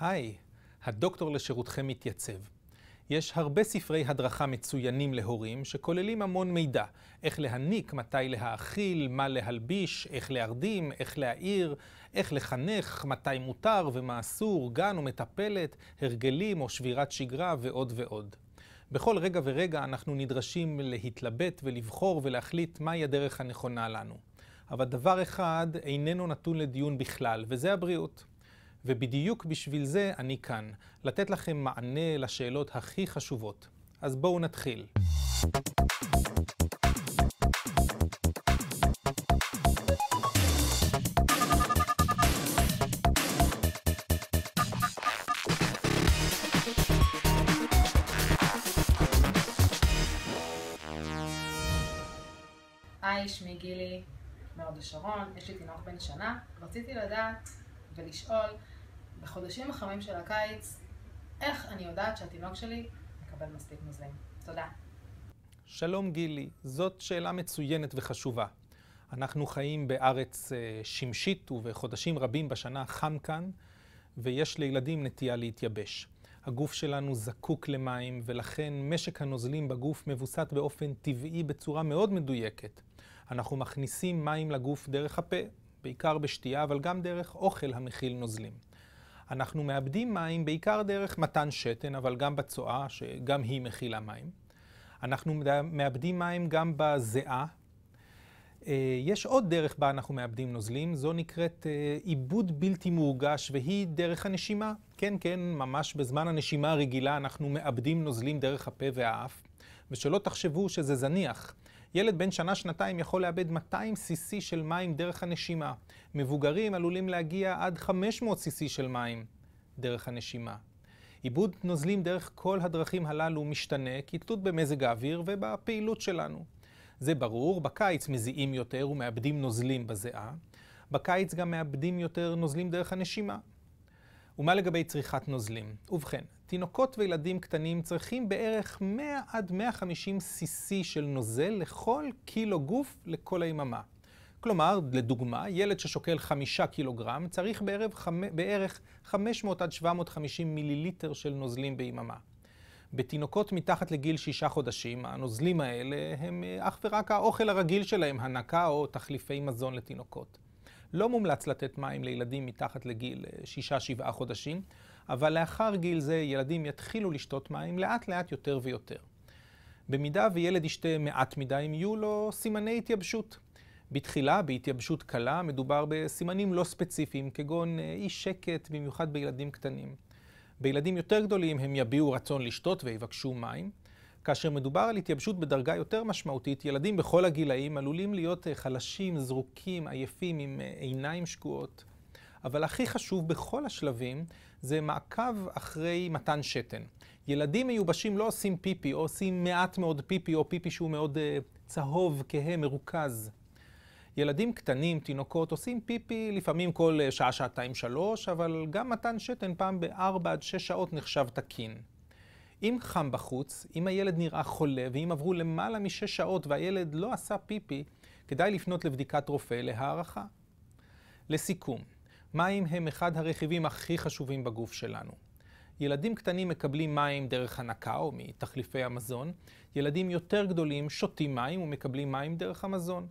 היי, הדוקטור לשירותכם מתייצב. יש הרבה ספרי הדרכה מצוינים להורים, שכוללים המון מידע. איך להניק, מתי להאכיל, מה להלביש, איך להרדים, איך להעיר, איך לחנך, מתי מותר ומה אסור, גן מטפלת, הרגלים או שבירת שגרה ועוד ועוד. בכל רגע ורגע אנחנו נדרשים להתלבט ולבחור ולהחליט מהי הדרך הנכונה לנו. אבל דבר אחד איננו נתון לדיון בכלל, וזה הבריאות. ובדיוק בשביל זה אני כאן, לתת לכם מענה לשאלות הכי חשובות. אז בואו נתחיל. היי, שמי גילי מהוד השרון, יש לי תינוק בן שנה. רציתי לדעת ולשאול בחודשים החמים של הקיץ, איך אני יודעת שהתינוק שלי מקבל מספיק נוזלים? תודה. שלום גילי, זאת שאלה מצוינת וחשובה. אנחנו חיים בארץ אה, שמשית ובחודשים רבים בשנה חם כאן, ויש לילדים נטייה להתייבש. הגוף שלנו זקוק למים, ולכן משק הנוזלים בגוף מבוסס באופן טבעי בצורה מאוד מדויקת. אנחנו מכניסים מים לגוף דרך הפה, בעיקר בשתייה, אבל גם דרך אוכל המכיל נוזלים. אנחנו מאבדים מים בעיקר דרך מתן שתן, אבל גם בצואה, שגם היא מכילה מים. אנחנו מאבדים מים גם בזיעה. אה, יש עוד דרך בה אנחנו מאבדים נוזלים, זו נקראת אה, עיבוד בלתי מורגש, והיא דרך הנשימה. כן, כן, ממש בזמן הנשימה הרגילה אנחנו מאבדים נוזלים דרך הפה והאף. ושלא תחשבו שזה זניח. ילד בן שנה-שנתיים יכול לאבד 200 cc של מים דרך הנשימה. מבוגרים עלולים להגיע עד 500 cc של מים דרך הנשימה. עיבוד נוזלים דרך כל הדרכים הללו משתנה כתלות במזג האוויר ובפעילות שלנו. זה ברור, בקיץ מזיעים יותר ומאבדים נוזלים בזיעה. בקיץ גם מאבדים יותר נוזלים דרך הנשימה. ומה לגבי צריכת נוזלים? ובכן, תינוקות וילדים קטנים צריכים בערך 100 עד 150 cc של נוזל לכל קילו גוף לכל היממה. כלומר, לדוגמה, ילד ששוקל 5 קילוגרם צריך בערב, חמ... בערך 500 עד 750 מיליליטר של נוזלים ביממה. בתינוקות מתחת לגיל 6 חודשים, הנוזלים האלה הם אה, אך ורק האוכל הרגיל שלהם, הנקה או תחליפי מזון לתינוקות. לא מומלץ לתת מים לילדים מתחת לגיל 6-7 אה, חודשים, אבל לאחר גיל זה ילדים יתחילו לשתות מים לאט לאט יותר ויותר. במידה וילד ישתה מעט מדי, אם יהיו לו סימני התייבשות. בתחילה, בהתייבשות קלה, מדובר בסימנים לא ספציפיים, כגון אה, אי שקט, במיוחד בילדים קטנים. בילדים יותר גדולים הם יביעו רצון לשתות ויבקשו מים, כאשר מדובר על התייבשות בדרגה יותר משמעותית, ילדים בכל הגילאים עלולים להיות אה, חלשים, זרוקים, עייפים, עם אה, עיניים שקועות. אבל הכי חשוב בכל השלבים זה מעקב אחרי מתן שתן. ילדים מיובשים לא עושים פיפי, או עושים מעט מאוד פיפי, או פיפי שהוא מאוד uh, צהוב, כהה, מרוכז. ילדים קטנים, תינוקות, עושים פיפי לפעמים כל שעה, שעתיים, שלוש, אבל גם מתן שתן פעם בארבע עד שש שעות נחשב תקין. אם חם בחוץ, אם הילד נראה חולה, ואם עברו למעלה משש שעות והילד לא עשה פיפי, כדאי לפנות לבדיקת רופא להערכה. לסיכום, מים הם אחד הרכיבים הכי חשובים בגוף שלנו. ילדים קטנים מקבלים מים דרך הנקה או מתחליפי המזון, ילדים יותר גדולים שותים מים ומקבלים מים דרך המזון.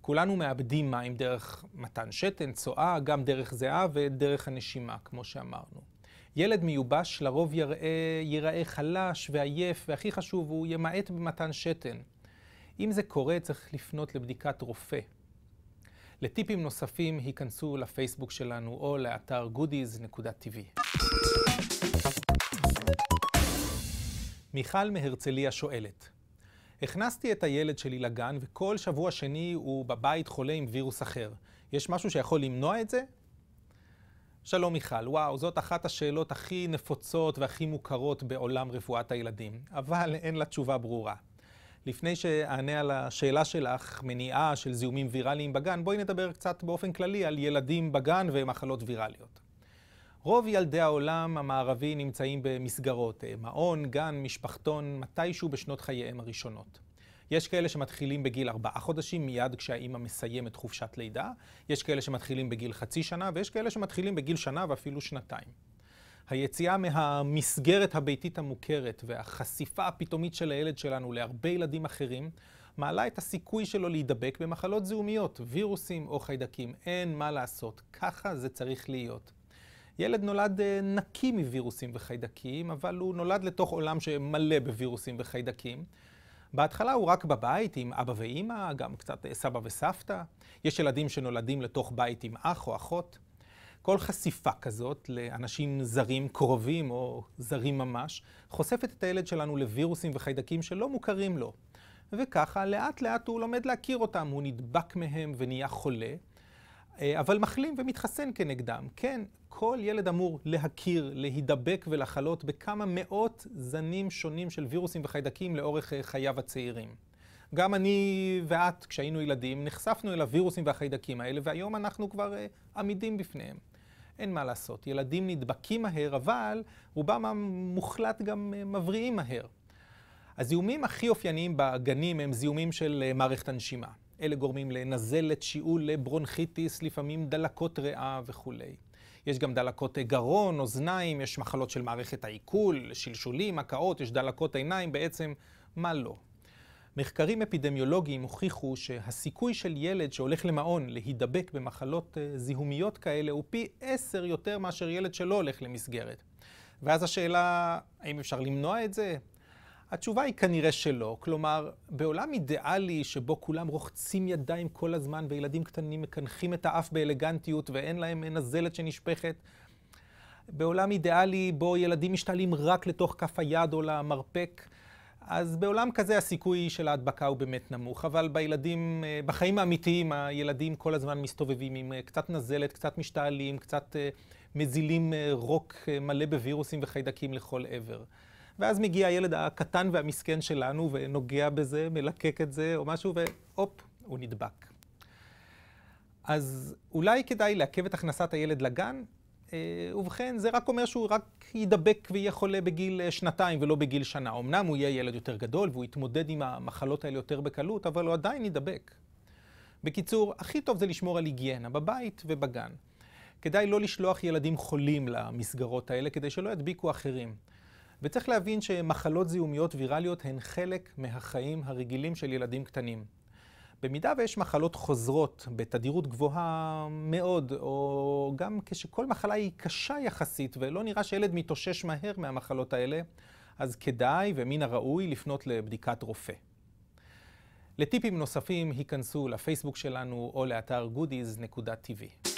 כולנו מאבדים מים דרך מתן שתן, צואה, גם דרך זיעה ודרך הנשימה, כמו שאמרנו. ילד מיובש לרוב יראה, ייראה חלש ועייף, והכי חשוב, הוא ימעט במתן שתן. אם זה קורה, צריך לפנות לבדיקת רופא. לטיפים נוספים, היכנסו לפייסבוק שלנו או לאתר goodies.tv. מיכל מהרצליה שואלת, הכנסתי את הילד שלי לגן וכל שבוע שני הוא בבית חולה עם וירוס אחר. יש משהו שיכול למנוע את זה? שלום מיכל, וואו, זאת אחת השאלות הכי נפוצות והכי מוכרות בעולם רפואת הילדים, אבל אין לה תשובה ברורה. לפני שאענה על השאלה שלך, מניעה של זיהומים ויראליים בגן, בואי נדבר קצת באופן כללי על ילדים בגן ומחלות ויראליות. רוב ילדי העולם המערבי נמצאים במסגרות, אה, מעון, גן, משפחתון, מתישהו בשנות חייהם הראשונות. יש כאלה שמתחילים בגיל ארבעה חודשים, מיד כשהאימא מסיימת חופשת לידה, יש כאלה שמתחילים בגיל חצי שנה, ויש כאלה שמתחילים בגיל שנה ואפילו שנתיים. היציאה מהמסגרת הביתית המוכרת והחשיפה הפתאומית של הילד שלנו להרבה ילדים אחרים, מעלה את הסיכוי שלו להידבק במחלות זיהומיות, וירוסים או חיידקים. אין מה לעשות, ככה זה צריך להיות. ילד נולד אה, נקי מווירוסים וחיידקים, אבל הוא נולד לתוך עולם שמלא בווירוסים וחיידקים, בהתחלה הוא רק בבית עם אבא ואימא, גם קצת סבא וסבתא. יש ילדים שנולדים לתוך בית עם אח או אחות. כל חשיפה כזאת לאנשים זרים קרובים או זרים ממש, חושפת את הילד שלנו לווירוסים וחיידקים שלא מוכרים לו. וככה לאט לאט הוא לומד להכיר אותם, הוא נדבק מהם ונהיה חולה, אה, אבל מחלים ומתחסן כנגדם. כן, כל ילד אמור להכיר, להידבק ולחלות בכמה מאות זנים שונים של וירוסים וחיידקים לאורך אה, חייו הצעירים. גם אני ואת, כשהיינו ילדים, נחשפנו אל הווירוסים והחיידקים האלה, והיום אנחנו כבר uh, עמידים בפניהם. אין מה לעשות, ילדים נדבקים מהר, אבל רובם המוחלט גם uh, מבריאים מהר. הזיהומים הכי אופייניים בגנים הם זיהומים של uh, מערכת הנשימה. אלה גורמים לנזלת, שיעול, לברונכיטיס, לפעמים דלקות ריאה וכולי. יש גם דלקות גרון, אוזניים, יש מחלות של מערכת העיכול, שלשולים, הקאות, יש דלקות עיניים, בעצם מה לא. מחקרים אפידמיולוגיים הוכיחו שהסיכוי של ילד שהולך למעון להידבק במחלות אה, זיהומיות כאלה הוא פי עשר יותר מאשר ילד שלא הולך למסגרת. ואז השאלה, האם אפשר למנוע את זה? התשובה היא כנראה שלא. כלומר, בעולם אידיאלי שבו כולם רוחצים ידיים כל הזמן וילדים קטנים מקנחים את האף באלגנטיות ואין להם נזלת שנשפכת, בעולם אידיאלי בו ילדים משתלים רק לתוך כף היד או למרפק, אז בעולם כזה הסיכוי של ההדבקה הוא באמת נמוך, אבל בילדים, אה, בחיים האמיתיים הילדים כל הזמן מסתובבים עם אה, קצת נזלת, קצת משתעלים, קצת אה, מזילים רוק מלא בווירוסים וחיידקים לכל עבר. ואז מגיע הילד הקטן והמסכן שלנו ונוגע בזה, מלקק את זה או משהו, והופ, הוא נדבק. אז אולי כדאי לעכב את הכנסת הילד לגן? אה, ובכן, זה רק אומר שהוא רק יידבק ויהיה חולה בגיל אה, שנתיים ולא בגיל שנה. אמנם הוא יהיה ילד יותר גדול והוא יתמודד עם המחלות האלה יותר בקלות, אבל הוא עדיין יידבק. בקיצור, הכי טוב זה לשמור על היגיינה בבית ובגן. כדאי לא לשלוח ילדים חולים למסגרות האלה כדי שלא ידביקו אחרים. וצריך להבין שמחלות זיהומיות ויראליות הן חלק מהחיים הרגילים של ילדים קטנים. במידה ויש מחלות חוזרות בתדירות גבוהה מאוד, או גם כשכל מחלה היא קשה יחסית ולא נראה שילד מתאושש מהר מהמחלות האלה, אז כדאי ומן הראוי לפנות לבדיקת רופא. לטיפים נוספים היכנסו לפייסבוק שלנו או לאתר goodies.tv.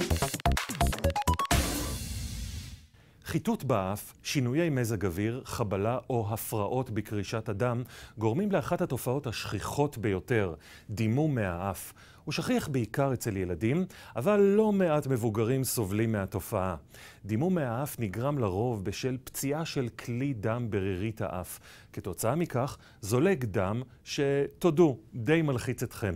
חיטוט באף, שינויי מזג אוויר, חבלה או הפרעות בקרישת הדם גורמים לאחת התופעות השכיחות ביותר, דימום מהאף. הוא שכיח בעיקר אצל ילדים, אבל לא מעט מבוגרים סובלים מהתופעה. דימום מהאף נגרם לרוב בשל פציעה של כלי דם ברירית האף. כתוצאה מכך, זולג דם שתודו, די מלחיץ אתכם.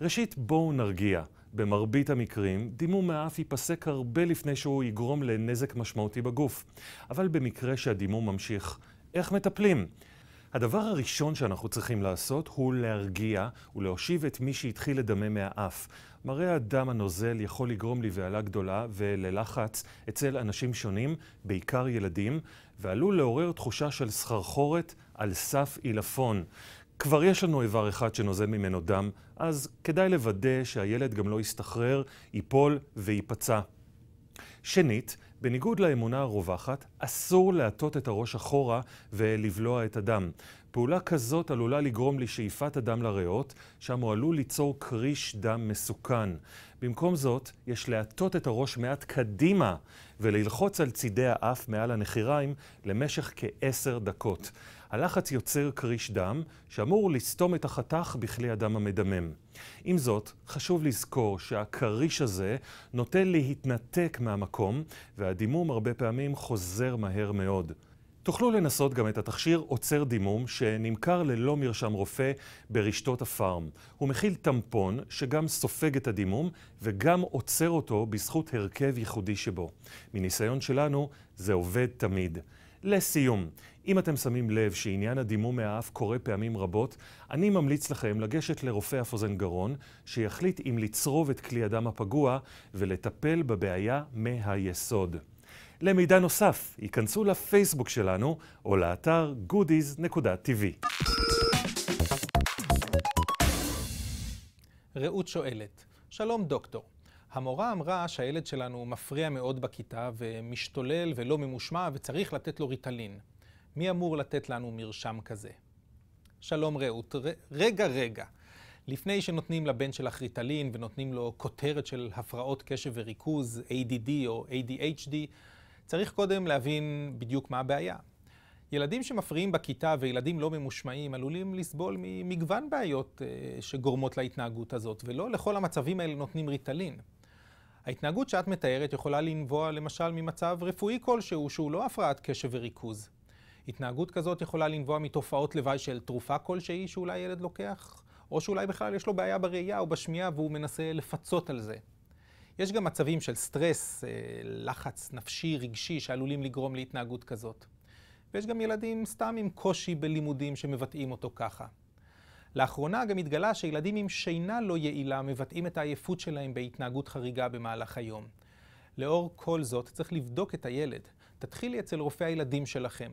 ראשית, בואו נרגיע. במרבית המקרים, דימום מהאף ייפסק הרבה לפני שהוא יגרום לנזק משמעותי בגוף. אבל במקרה שהדימום ממשיך, איך מטפלים? הדבר הראשון שאנחנו צריכים לעשות הוא להרגיע ולהושיב את מי שהתחיל לדמם מהאף. מראה הדם הנוזל יכול לגרום לבהלה גדולה וללחץ אצל אנשים שונים, בעיקר ילדים, ועלול לעורר תחושה של סחרחורת על סף עילפון. כבר יש לנו איבר אחד שנוזל ממנו דם, אז כדאי לוודא שהילד גם לא יסתחרר, ייפול וייפצע. שנית, בניגוד לאמונה הרווחת, אסור להטות את הראש אחורה ולבלוע את הדם. פעולה כזאת עלולה לגרום לשאיפת הדם לריאות, שם הוא עלול ליצור כריש דם מסוכן. במקום זאת, יש להטות את הראש מעט קדימה וללחוץ על צידי האף מעל הנחיריים למשך כעשר דקות. הלחץ יוצר כריש דם, שאמור לסתום את החתך בכלי הדם המדמם. עם זאת, חשוב לזכור שהכריש הזה נוטה להתנתק מהמקום, והדימום הרבה פעמים חוזר מהר מאוד. תוכלו לנסות גם את התכשיר עוצר דימום שנמכר ללא מרשם רופא ברשתות הפארם. הוא מכיל טמפון שגם סופג את הדימום וגם עוצר אותו בזכות הרכב ייחודי שבו. מניסיון שלנו, זה עובד תמיד. לסיום, אם אתם שמים לב שעניין הדימום מהאף קורה פעמים רבות, אני ממליץ לכם לגשת לרופא אף-אוזן גרון, שיחליט אם לצרוב את כלי הדם הפגוע ולטפל בבעיה מהיסוד. למידע נוסף, ייכנסו לפייסבוק שלנו או לאתר goodies.tv. רעות שואלת, שלום דוקטור, המורה אמרה שהילד שלנו מפריע מאוד בכיתה ומשתולל ולא ממושמע וצריך לתת לו ריטלין. מי אמור לתת לנו מרשם כזה? שלום רעות, ר... רגע רגע. לפני שנותנים לבן שלך ריטלין ונותנים לו כותרת של הפרעות קשב וריכוז, ADD או ADHD, צריך קודם להבין בדיוק מה הבעיה. ילדים שמפריעים בכיתה וילדים לא ממושמעים עלולים לסבול ממגוון בעיות אה, שגורמות להתנהגות הזאת, ולא לכל המצבים האלה נותנים ריטלין. ההתנהגות שאת מתארת יכולה לנבוע למשל ממצב רפואי כלשהו, שהוא לא הפרעת קשב וריכוז. התנהגות כזאת יכולה לנבוע מתופעות לוואי של תרופה כלשהי שאולי ילד לוקח, או שאולי בכלל יש לו בעיה בראייה או בשמיעה והוא מנסה לפצות על זה. יש גם מצבים של סטרס, אה, לחץ נפשי, רגשי, שעלולים לגרום להתנהגות כזאת. ויש גם ילדים סתם עם קושי בלימודים שמבטאים אותו ככה. לאחרונה גם התגלה שילדים עם שינה לא יעילה מבטאים את העייפות שלהם בהתנהגות חריגה במהלך היום. לאור כל זאת, צריך לבדוק את הילד. תתחילי אצל רופא הילדים שלכם.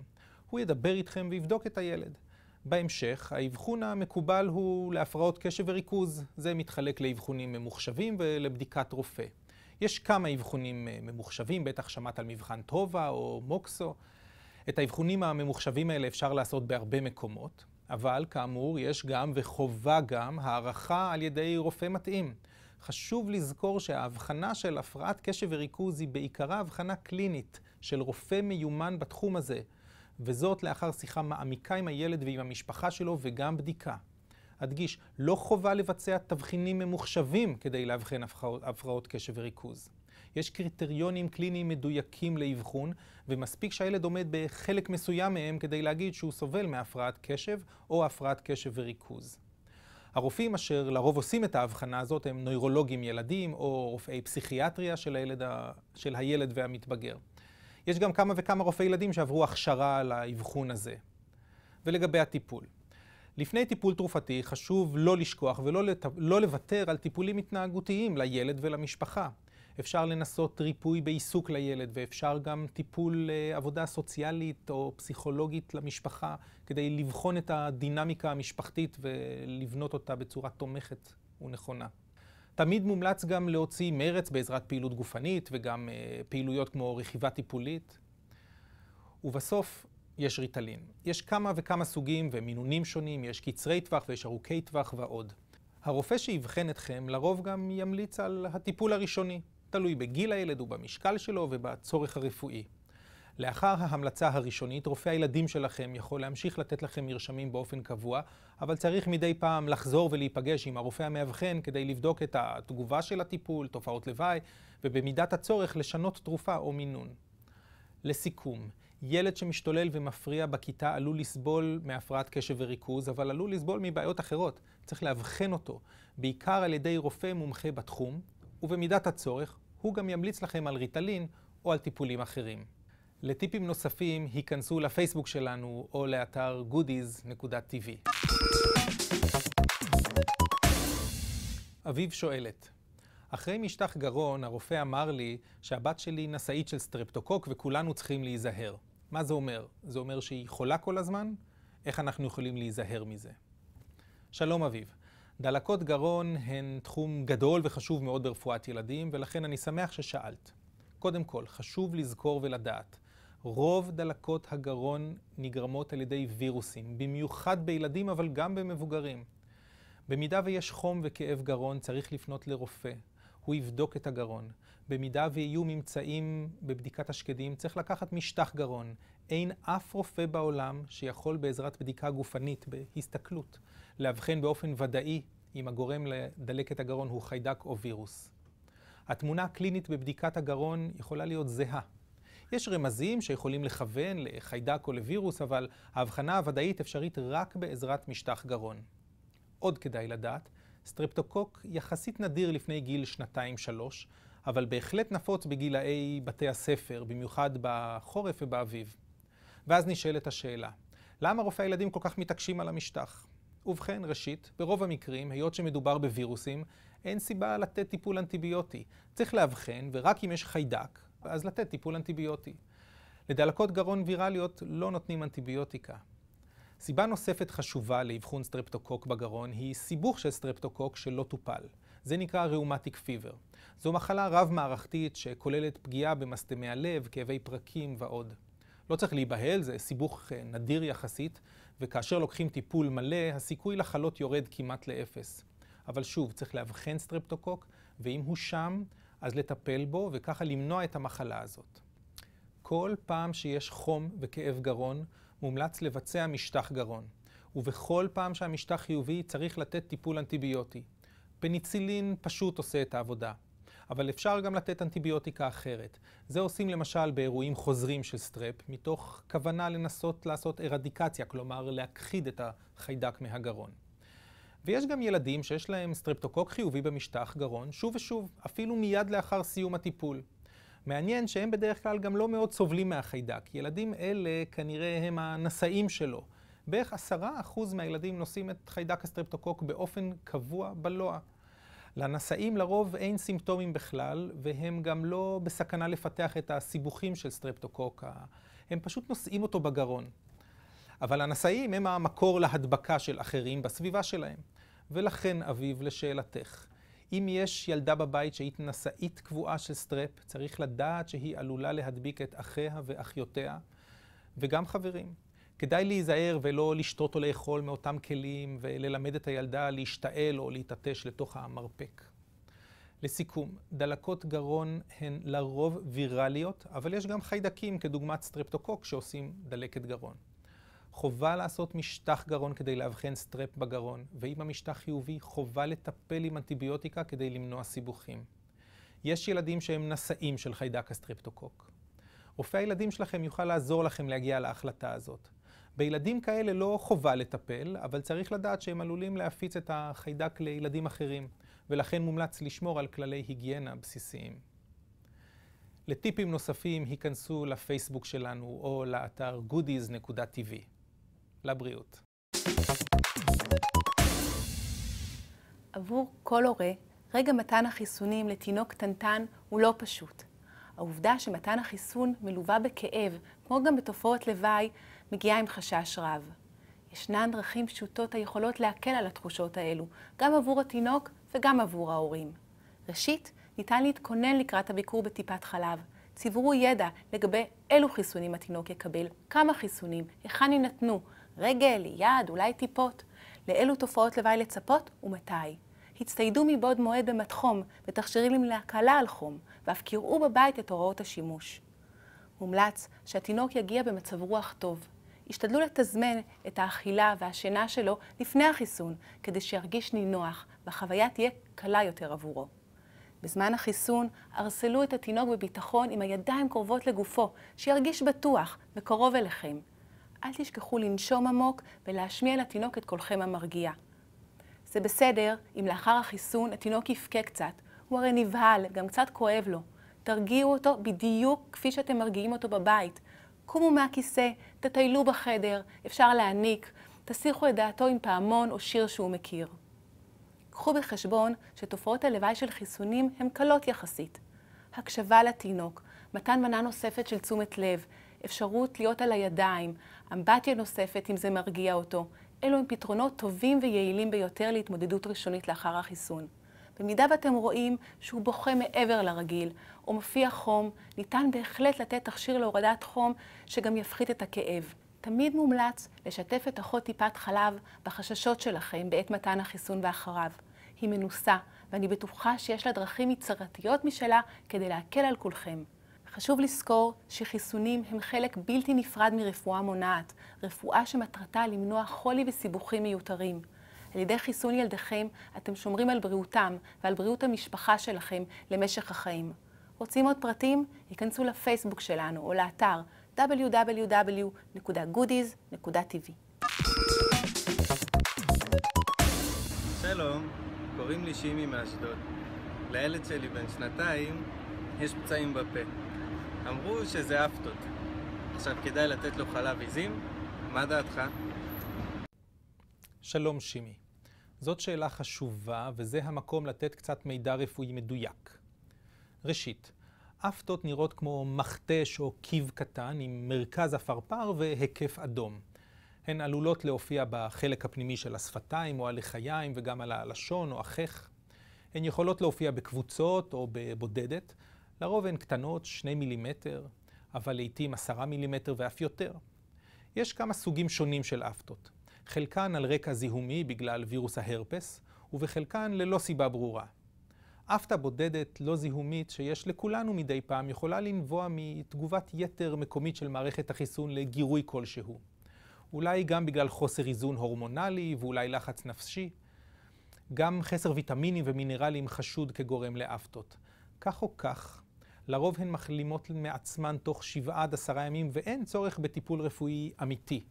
הוא ידבר איתכם ויבדוק את הילד. בהמשך, האבחון המקובל הוא להפרעות קשב וריכוז. זה מתחלק לאבחונים ממוחשבים ולבדיקת רופא. יש כמה אבחונים אה, ממוחשבים, בטח שמעת על מבחן טובה או מוקסו. את האבחונים הממוחשבים האלה אפשר לעשות בהרבה מקומות. אבל כאמור, יש גם וחובה גם הערכה על ידי רופא מתאים. חשוב לזכור שההבחנה של הפרעת קשב וריכוז היא בעיקרה הבחנה קלינית של רופא מיומן בתחום הזה, וזאת לאחר שיחה מעמיקה עם הילד ועם המשפחה שלו וגם בדיקה. אדגיש, לא חובה לבצע תבחינים ממוחשבים כדי לאבחן הפרעות קשב וריכוז. יש קריטריונים קליניים מדויקים לאבחון, ומספיק שהילד עומד בחלק מסוים מהם כדי להגיד שהוא סובל מהפרעת קשב או הפרעת קשב וריכוז. הרופאים אשר לרוב עושים את ההבחנה הזאת הם נוירולוגים ילדים או רופאי פסיכיאטריה של הילד, ה... של הילד והמתבגר. יש גם כמה וכמה רופאי ילדים שעברו הכשרה על האבחון הזה. ולגבי הטיפול. לפני טיפול תרופתי חשוב לא לשכוח ולא לת... לא לוותר על טיפולים התנהגותיים לילד ולמשפחה. אפשר לנסות ריפוי בעיסוק לילד, ואפשר גם טיפול אה, עבודה סוציאלית או פסיכולוגית למשפחה, כדי לבחון את הדינמיקה המשפחתית ולבנות אותה בצורה תומכת ונכונה. תמיד מומלץ גם להוציא מרץ בעזרת פעילות גופנית וגם אה, פעילויות כמו רכיבה טיפולית. ובסוף, יש ריטלין. יש כמה וכמה סוגים ומינונים שונים, יש קצרי טווח ויש ארוכי טווח ועוד. הרופא שיבחן אתכם לרוב גם ימליץ על הטיפול הראשוני, תלוי בגיל הילד ובמשקל שלו ובצורך הרפואי. לאחר ההמלצה הראשונית, רופא הילדים שלכם יכול להמשיך לתת לכם מרשמים באופן קבוע, אבל צריך מדי פעם לחזור ולהיפגש עם הרופא המאבחן כדי לבדוק את התגובה של הטיפול, תופעות לוואי, ובמידת הצורך לשנות תרופה או מינון. לסיכום, ילד שמשתולל ומפריע בכיתה עלול לסבול מהפרעת קשב וריכוז, אבל עלול לסבול מבעיות אחרות. צריך לאבחן אותו, בעיקר על ידי רופא מומחה בתחום, ובמידת הצורך, הוא גם ימליץ לכם על ריטלין או על טיפולים אחרים. לטיפים נוספים, היכנסו לפייסבוק שלנו או לאתר goodies.tv. אביב שואלת, אחרי משטח גרון, הרופא אמר לי שהבת שלי נשאית של סטרפטוקוק וכולנו צריכים להיזהר. מה זה אומר? זה אומר שהיא חולה כל הזמן? איך אנחנו יכולים להיזהר מזה? שלום אביב. דלקות גרון הן תחום גדול וחשוב מאוד ברפואת ילדים, ולכן אני שמח ששאלת. קודם כל, חשוב לזכור ולדעת, רוב דלקות הגרון נגרמות על ידי וירוסים, במיוחד בילדים אבל גם במבוגרים. במידה ויש חום וכאב גרון, צריך לפנות לרופא. הוא יבדוק את הגרון. במידה ויהיו ממצאים בבדיקת השקדים, צריך לקחת משטח גרון. אין אף רופא בעולם שיכול בעזרת בדיקה גופנית, בהסתכלות, לאבחן באופן ודאי אם הגורם לדלקת הגרון הוא חיידק או וירוס. התמונה הקלינית בבדיקת הגרון יכולה להיות זהה. יש רמזים שיכולים לכוון לחיידק או לווירוס, אבל ההבחנה הוודאית אפשרית רק בעזרת משטח גרון. עוד כדאי לדעת סטרפטוקוק יחסית נדיר לפני גיל שנתיים-שלוש, אבל בהחלט נפוץ בגילאי בתי הספר, במיוחד בחורף ובאביב. ואז נשאלת השאלה, למה רופאי הילדים כל כך מתעקשים על המשטח? ובכן, ראשית, ברוב המקרים, היות שמדובר בווירוסים, אין סיבה לתת טיפול אנטיביוטי. צריך לאבחן, ורק אם יש חיידק, אז לתת טיפול אנטיביוטי. לדלקות גרון ויראליות לא נותנים אנטיביוטיקה. סיבה נוספת חשובה לאבחון סטרפטוקוק בגרון היא סיבוך של סטרפטוקוק שלא טופל. זה נקרא ראומטיק פיבר. זו מחלה רב-מערכתית שכוללת פגיעה במסתמי הלב, כאבי פרקים ועוד. לא צריך להיבהל, זה סיבוך אה, נדיר יחסית, וכאשר לוקחים טיפול מלא, הסיכוי לחלות יורד כמעט לאפס. אבל שוב, צריך לאבחן סטרפטוקוק, ואם הוא שם, אז לטפל בו, וככה למנוע את המחלה הזאת. כל פעם שיש חום וכאב גרון, מומלץ לבצע משטח גרון, ובכל פעם שהמשטח חיובי צריך לתת טיפול אנטיביוטי. פניצילין פשוט עושה את העבודה, אבל אפשר גם לתת אנטיביוטיקה אחרת. זה עושים למשל באירועים חוזרים של סטרפ, מתוך כוונה לנסות לעשות ארדיקציה, כלומר להכחיד את החיידק מהגרון. ויש גם ילדים שיש להם סטרפטוקוק חיובי במשטח גרון, שוב ושוב, אפילו מיד לאחר סיום הטיפול. מעניין שהם בדרך כלל גם לא מאוד סובלים מהחיידק. ילדים אלה כנראה הם הנשאים שלו. בערך עשרה אחוז מהילדים נושאים את חיידק הסטרפטוקוק באופן קבוע בלוע. לנשאים לרוב אין סימפטומים בכלל, והם גם לא בסכנה לפתח את הסיבוכים של סטרפטוקוק. הם פשוט נושאים אותו בגרון. אבל הנשאים הם המקור להדבקה של אחרים בסביבה שלהם. ולכן, אביב, לשאלתך, אם יש ילדה בבית שהיא נשאית קבועה של סטרפ, צריך לדעת שהיא עלולה להדביק את אחיה ואחיותיה, וגם חברים. כדאי להיזהר ולא לשתות או לאכול מאותם כלים, וללמד את הילדה להשתעל או להתעטש לתוך המרפק. לסיכום, דלקות גרון הן לרוב ויראליות, אבל יש גם חיידקים כדוגמת סטרפטוקוק שעושים דלקת גרון. חובה לעשות משטח גרון כדי לאבחן סטרפ בגרון, ואם המשטח חיובי, חובה לטפל עם אנטיביוטיקה כדי למנוע סיבוכים. יש ילדים שהם נשאים של חיידק הסטרפטוקוק. רופא הילדים שלכם יוכל לעזור לכם להגיע להחלטה הזאת. בילדים כאלה לא חובה לטפל, אבל צריך לדעת שהם עלולים להפיץ את החיידק לילדים אחרים, ולכן מומלץ לשמור על כללי היגיינה בסיסיים. לטיפים נוספים היכנסו לפייסבוק שלנו או לאתר goodies.tv. לבריאות. עבור כל הורה, רגע מתן החיסונים לתינוק קטנטן הוא לא פשוט. העובדה שמתן החיסון מלווה בכאב, כמו גם בתופעות לוואי, מגיעה עם חשש רב. ישנן דרכים פשוטות היכולות להקל על התחושות האלו, גם עבור התינוק וגם עבור ההורים. ראשית, ניתן להתכונן לקראת הביקור בטיפת חלב. צברו ידע לגבי אילו חיסונים התינוק יקבל, כמה חיסונים, היכן יינתנו, רגל, יד, אולי טיפות. לאילו תופעות לוואי לצפות ומתי. הצטיידו מבעוד מועד במתחום, בתכשירים להקלה על חום, ואף קראו בבית את הוראות השימוש. מומלץ שהתינוק יגיע במצב רוח טוב. השתדלו לתזמן את האכילה והשינה שלו לפני החיסון, כדי שירגיש נינוח והחוויה תהיה קלה יותר עבורו. בזמן החיסון ארסלו את התינוק בביטחון עם הידיים קרובות לגופו, שירגיש בטוח וקרוב אליכם, אל תשכחו לנשום עמוק ולהשמיע לתינוק את קולכם המרגיע. זה בסדר אם לאחר החיסון התינוק יבכה קצת, הוא הרי נבהל, גם קצת כואב לו. תרגיעו אותו בדיוק כפי שאתם מרגיעים אותו בבית. קומו מהכיסא, תטיילו בחדר, אפשר להעניק, תסיחו את דעתו עם פעמון או שיר שהוא מכיר. קחו בחשבון שתופעות הלוואי של חיסונים הן קלות יחסית. הקשבה לתינוק, מתן מנה נוספת של תשומת לב, אפשרות להיות על הידיים, אמבטיה נוספת אם זה מרגיע אותו. אלו הם פתרונות טובים ויעילים ביותר להתמודדות ראשונית לאחר החיסון. במידה ואתם רואים שהוא בוכה מעבר לרגיל, או מופיע חום, ניתן בהחלט לתת תכשיר להורדת חום שגם יפחית את הכאב. תמיד מומלץ לשתף את אחות טיפת חלב בחששות שלכם בעת מתן החיסון ואחריו. היא מנוסה, ואני בטוחה שיש לה דרכים יצירתיות משלה כדי להקל על כולכם. חשוב לזכור שחיסונים הם חלק בלתי נפרד מרפואה מונעת, רפואה שמטרתה למנוע חולי וסיבוכים מיותרים. על ידי חיסון ילדיכם אתם שומרים על בריאותם ועל בריאות המשפחה שלכם למשך החיים. רוצים עוד פרטים? היכנסו לפייסבוק שלנו או לאתר www.goodies.tv. שלום, קוראים לי שימי מאשדוד. לילד שלי בן שנתיים יש פצעים בפה. אמרו שזה אפטות. עכשיו כדאי לתת לו חלב עיזים, מה דעתך? שלום שימי. זאת שאלה חשובה, וזה המקום לתת קצת מידע רפואי מדויק. ראשית, אפטות נראות כמו מכתש או קיב קטן עם מרכז עפרפר והיקף אדום. הן עלולות להופיע בחלק הפנימי של השפתיים או הלחיים וגם על הלשון או החך. הן יכולות להופיע בקבוצות או בבודדת, לרוב הן קטנות, 2 מילימטר, אבל לעיתים 10 מילימטר ואף יותר. יש כמה סוגים שונים של אפטות. חלקן על רקע זיהומי בגלל וירוס ההרפס, ובחלקן ללא סיבה ברורה. אפטה בודדת, לא זיהומית, שיש לכולנו מדי פעם, יכולה לנבוע מתגובת יתר מקומית של מערכת החיסון לגירוי כלשהו. אולי גם בגלל חוסר איזון הורמונלי ואולי לחץ נפשי. גם חסר ויטמינים ומינרלים חשוד כגורם לאפטות. כך או כך, לרוב הן מחלימות מעצמן תוך שבעה עד עשרה ימים ואין צורך בטיפול רפואי אמיתי.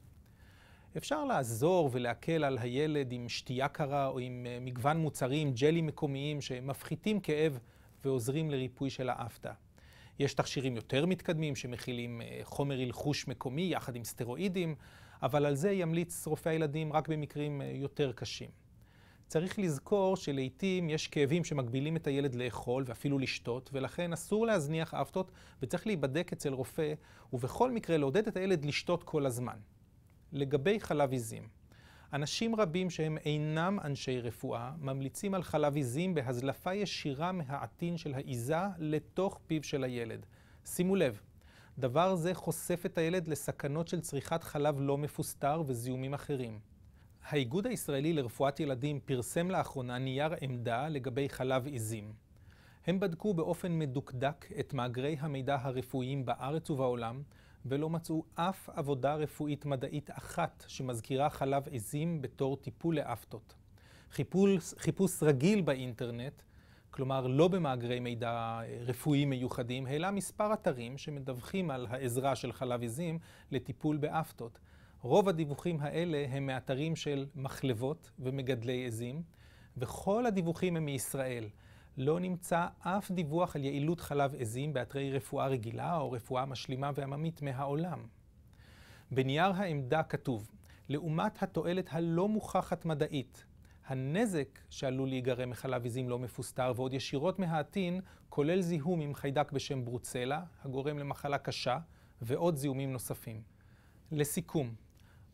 אפשר לעזור ולהקל על הילד עם שתייה קרה או עם אה, מגוון מוצרים, ג'לים מקומיים שמפחיתים כאב ועוזרים לריפוי של האפטה. יש תכשירים יותר מתקדמים שמכילים אה, חומר הלחוש מקומי יחד עם סטרואידים, אבל על זה ימליץ רופא הילדים רק במקרים אה, יותר קשים. צריך לזכור שלעיתים יש כאבים שמגבילים את הילד לאכול ואפילו לשתות, ולכן אסור להזניח אבטות וצריך להיבדק אצל רופא, ובכל מקרה לעודד את הילד לשתות כל הזמן. לגבי חלב עיזים, אנשים רבים שהם אינם אנשי רפואה ממליצים על חלב עיזים בהזלפה ישירה מהעטין של העיזה לתוך פיו של הילד. שימו לב, דבר זה חושף את הילד לסכנות של צריכת חלב לא מפוסטר וזיהומים אחרים. האיגוד הישראלי לרפואת ילדים פרסם לאחרונה נייר עמדה לגבי חלב עיזים. הם בדקו באופן מדוקדק את מאגרי המידע הרפואיים בארץ ובעולם, ולא מצאו אף עבודה רפואית מדעית אחת שמזכירה חלב עיזים בתור טיפול לאפטות. חיפוש, חיפוש רגיל באינטרנט, כלומר לא במאגרי מידע אה, רפואיים מיוחדים, העלה מספר אתרים שמדווחים על העזרה של חלב עיזים לטיפול באפטות, רוב הדיווחים האלה הם מאתרים של מחלבות ומגדלי עזים, וכל הדיווחים הם מישראל. לא נמצא אף דיווח על יעילות חלב עזים באתרי רפואה רגילה או רפואה משלימה ועממית מהעולם. בנייר העמדה כתוב, לעומת התועלת הלא מוכחת מדעית, הנזק שעלול להיגרם מחלב עזים לא מפוסטר ועוד ישירות מהעטין, כולל זיהום עם חיידק בשם ברוצלה, הגורם למחלה קשה, ועוד זיהומים נוספים. לסיכום,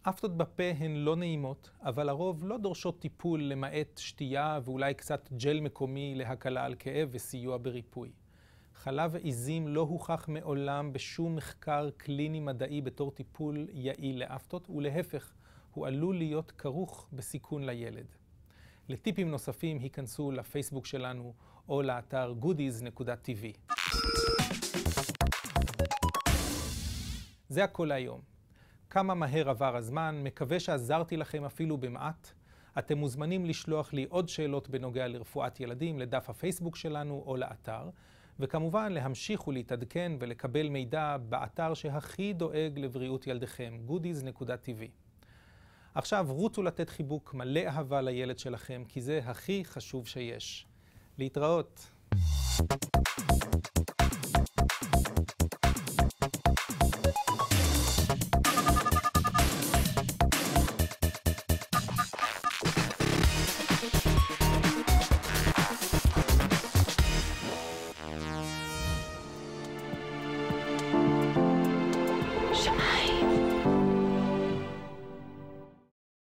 אפטות בפה הן לא נעימות, אבל הרוב לא דורשות טיפול למעט שתייה ואולי קצת ג'ל מקומי להקלה על כאב וסיוע בריפוי. חלב עיזים לא הוכח מעולם בשום מחקר קליני מדעי בתור טיפול יעיל לאפטות, ולהפך, הוא עלול להיות כרוך בסיכון לילד. לטיפים נוספים היכנסו לפייסבוק שלנו או לאתר goodies.tv. זה הכל היום. כמה מהר עבר הזמן, מקווה שעזרתי לכם אפילו במעט. אתם מוזמנים לשלוח לי עוד שאלות בנוגע לרפואת ילדים לדף הפייסבוק שלנו או לאתר, וכמובן להמשיך ולהתעדכן ולקבל מידע באתר שהכי דואג לבריאות ילדיכם, goodies.tv. עכשיו רוצו לתת חיבוק מלא אהבה לילד שלכם, כי זה הכי חשוב שיש. להתראות. thank you